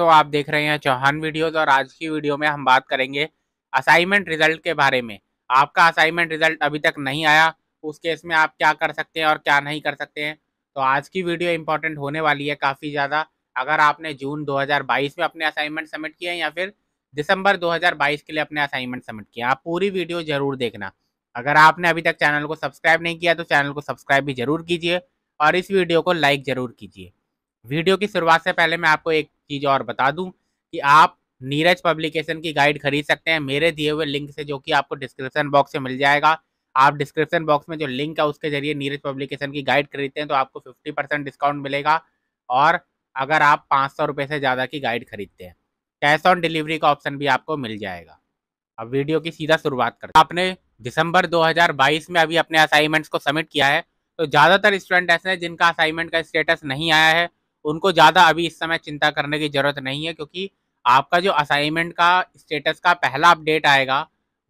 दोस्तों आप देख रहे हैं चौहान वीडियोस और आज की वीडियो में हम बात करेंगे असाइनमेंट रिजल्ट के बारे में आपका असाइनमेंट रिजल्ट अभी तक नहीं आया उस केस में आप क्या कर सकते हैं और क्या नहीं कर सकते हैं तो आज की वीडियो इंपॉर्टेंट होने वाली है काफ़ी ज़्यादा अगर आपने जून दो में अपने असाइनमेंट सबमिट किए हैं या फिर दिसंबर दो के लिए अपने असाइनमेंट सबमिट किए आप पूरी वीडियो ज़रूर देखना अगर आपने अभी तक चैनल को सब्सक्राइब नहीं किया तो चैनल को सब्सक्राइब भी ज़रूर कीजिए और इस वीडियो को लाइक ज़रूर कीजिए वीडियो की शुरुआत से पहले मैं आपको एक चीज़ और बता दूं कि आप नीरज पब्लिकेशन की गाइड खरीद सकते हैं मेरे दिए हुए लिंक से जो कि आपको डिस्क्रिप्शन बॉक्स से मिल जाएगा आप डिस्क्रिप्शन बॉक्स में जो लिंक है उसके जरिए नीरज पब्लिकेशन की गाइड खरीदते हैं तो आपको फिफ्टी परसेंट डिस्काउंट मिलेगा और अगर आप पाँच सौ से ज़्यादा की गाइड खरीदते हैं कैश ऑन डिलीवरी का ऑप्शन भी आपको मिल जाएगा अब वीडियो की सीधा शुरुआत करते हैं आपने दिसंबर 2022 में अभी अपने असाइनमेंट्स को सबमिट किया है तो ज़्यादातर स्टूडेंट ऐसे हैं जिनका असाइनमेंट का स्टेटस नहीं आया है उनको ज़्यादा अभी इस समय चिंता करने की ज़रूरत नहीं है क्योंकि आपका जो असाइनमेंट का स्टेटस का पहला अपडेट आएगा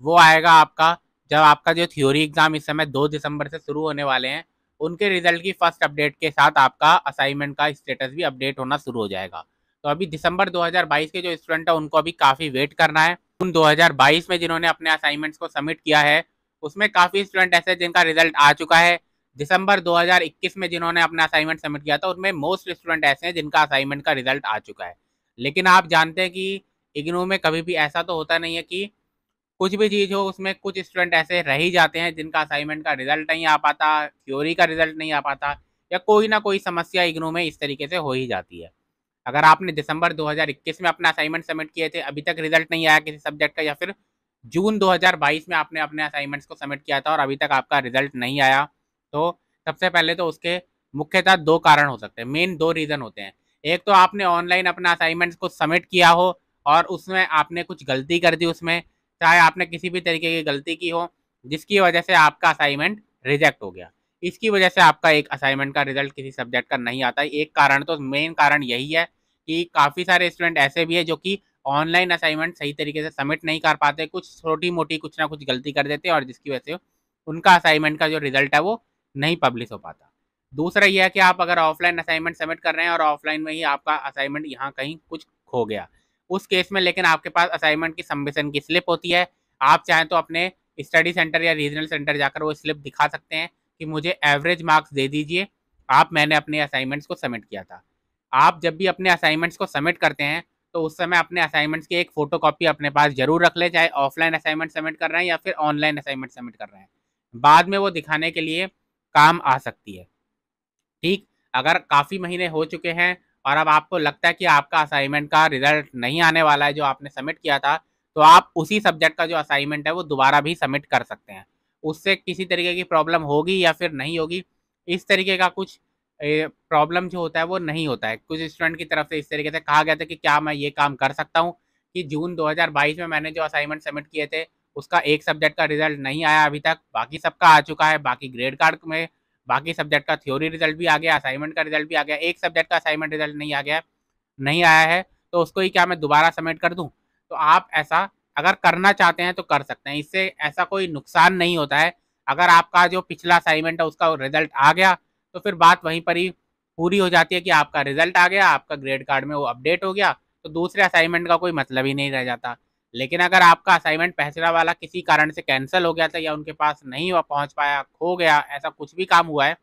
वो आएगा आपका जब आपका जो थ्योरी एग्ज़ाम इस समय दो दिसंबर से शुरू होने वाले हैं उनके रिजल्ट की फर्स्ट अपडेट के साथ आपका असाइनमेंट का स्टेटस भी अपडेट होना शुरू हो जाएगा तो अभी दिसंबर 2022 के जो स्टूडेंट है उनको अभी काफ़ी वेट करना है उन 2022 में जिन्होंने अपने असाइनमेंट्स को सबमिट किया है उसमें काफ़ी स्टूडेंट ऐसे जिनका रिजल्ट आ चुका है दिसंबर 2021 में जिन्होंने अपना असाइनमेंट सबमिट किया था उनमें मोस्ट स्टूडेंट ऐसे हैं जिनका असाइनमेंट का रिजल्ट आ चुका है लेकिन आप जानते हैं कि इग्नू में कभी भी ऐसा तो होता नहीं है कि कुछ भी चीज़ हो उसमें कुछ स्टूडेंट ऐसे रह ही जाते हैं जिनका असाइनमेंट का रिजल्ट नहीं आ पाता थ्योरी का रिजल्ट नहीं आ पाता या कोई ना कोई समस्या इग्नू में इस तरीके से हो ही जाती है अगर आपने दिसंबर 2021 में अपना असाइनमेंट सबमिट किए थे अभी तक रिजल्ट नहीं आया किसी सब्जेक्ट का या फिर जून 2022 में आपने अपने असाइनमेंट्स को सबमिट किया था और अभी तक आपका रिजल्ट नहीं आया तो सबसे पहले तो उसके मुख्यतः दो कारण हो सकते हैं मेन दो रीज़न होते हैं एक तो आपने ऑनलाइन अपना असाइनमेंट को सबमिट किया हो और उसमें आपने कुछ गलती कर दी उसमें चाहे आपने किसी भी तरीके की गलती की हो जिसकी वजह से आपका असाइनमेंट रिजेक्ट हो गया इसकी वजह से आपका एक असाइनमेंट का रिजल्ट किसी सब्जेक्ट का नहीं आता एक कारण तो मेन कारण यही है कि काफ़ी सारे स्टूडेंट ऐसे भी है जो कि ऑनलाइन असाइनमेंट सही तरीके से सबमिट नहीं कर पाते कुछ छोटी मोटी कुछ ना कुछ गलती कर देते हैं और जिसकी वजह से उनका असाइनमेंट का जो रिजल्ट है वो नहीं पब्लिश हो पाता दूसरा यह है कि आप अगर ऑफलाइन असाइनमेंट सबमिट कर रहे हैं और ऑफलाइन में ही आपका असाइनमेंट यहाँ कहीं कुछ खो गया उस केस में लेकिन आपके पास असाइनमेंट की सबमिशन की स्लिप होती है आप चाहें तो अपने स्टडी सेंटर या रीजनल सेंटर जाकर वो स्लिप दिखा सकते हैं कि मुझे एवरेज मार्क्स दे दीजिए आप मैंने अपने असाइनमेंट्स को सबमिट किया था आप जब भी अपने असाइनमेंट्स को सबमिट करते हैं तो उस समय अपने असाइनमेंट्स की एक फ़ोटो कॉपी अपने पास जरूर रख लें चाहे ऑफलाइन असाइनमेंट सबमिट कर रहे हैं या फिर ऑनलाइन असाइनमेंट सबमिट कर रहे हैं बाद में वो दिखाने के लिए काम आ सकती है ठीक अगर काफ़ी महीने हो चुके हैं और अब आपको लगता है कि आपका असाइनमेंट का रिजल्ट नहीं आने वाला है जो आपने सबमिट किया था तो आप उसी सब्जेक्ट का जो असाइनमेंट है वो दोबारा भी सबमिट कर सकते हैं उससे किसी तरीके की प्रॉब्लम होगी या फिर नहीं होगी इस तरीके का कुछ प्रॉब्लम जो होता है वो नहीं होता है कुछ स्टूडेंट की तरफ से इस तरीके से कहा गया था कि क्या मैं ये काम कर सकता हूँ कि जून 2022 में मैंने जो असाइनमेंट सबमिट किए थे उसका एक सब्जेक्ट का रिजल्ट नहीं आया अभी तक बाकी सबका आ चुका है बाकी ग्रेड कार्ड में बाकी सब्जेक्ट का थ्योरी रिजल्ट भी आ गया असाइनमेंट का रिजल्ट भी आ गया एक सब्जेक्ट का असाइनमेंट रिजल्ट नहीं आ गया नहीं आया है तो उसको ही क्या मैं दोबारा सबमिट कर दूँ तो आप ऐसा अगर करना चाहते हैं तो कर सकते हैं इससे ऐसा कोई नुकसान नहीं होता है अगर आपका जो पिछला असाइनमेंट है उसका रिजल्ट आ गया तो फिर बात वहीं पर ही पूरी हो जाती है कि आपका रिजल्ट आ गया आपका ग्रेड कार्ड में वो अपडेट हो गया तो दूसरे असाइनमेंट का कोई मतलब ही नहीं रह जाता लेकिन अगर आपका असाइनमेंट पहचरा वाला किसी कारण से कैंसिल हो गया था या उनके पास नहीं पहुंच पाया खो गया ऐसा कुछ भी काम हुआ है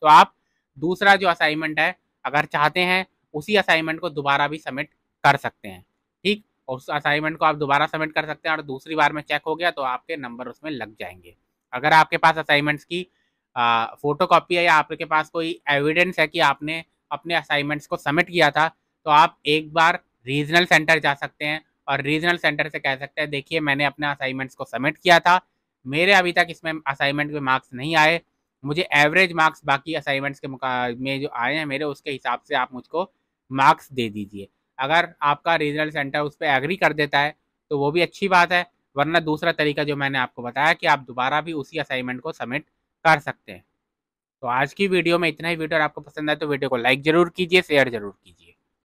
तो आप दूसरा जो असाइनमेंट है अगर चाहते हैं उसी असाइनमेंट को दोबारा भी सबमिट कर सकते हैं ठीक उस असाइनमेंट को आप दोबारा सबमिट कर सकते हैं और दूसरी बार में चेक हो गया तो आपके नंबर उसमें लग जाएंगे अगर आपके पास असाइनमेंट्स की फ़ोटो कॉपी है या आपके पास कोई एविडेंस है कि आपने अपने असाइनमेंट्स को सबमिट किया था तो आप एक बार रीजनल सेंटर जा सकते हैं और रीजनल सेंटर से कह सकते हैं देखिए मैंने अपने असाइनमेंट्स को सबमिट किया था मेरे अभी तक इसमें असाइनमेंट में मार्क्स नहीं आए मुझे एवरेज मार्क्स बाकी असाइनमेंट्स के में जो आए हैं मेरे उसके हिसाब से आप मुझको मार्क्स दे दीजिए अगर आपका रीजनल सेंटर उस पर एग्री कर देता है तो वो भी अच्छी बात है वरना दूसरा तरीका जो मैंने आपको बताया कि आप दोबारा भी उसी असाइनमेंट को सबमिट कर सकते हैं तो आज की वीडियो में इतना ही वीडियो आपको पसंद आए तो वीडियो को लाइक ज़रूर कीजिए शेयर ज़रूर कीजिए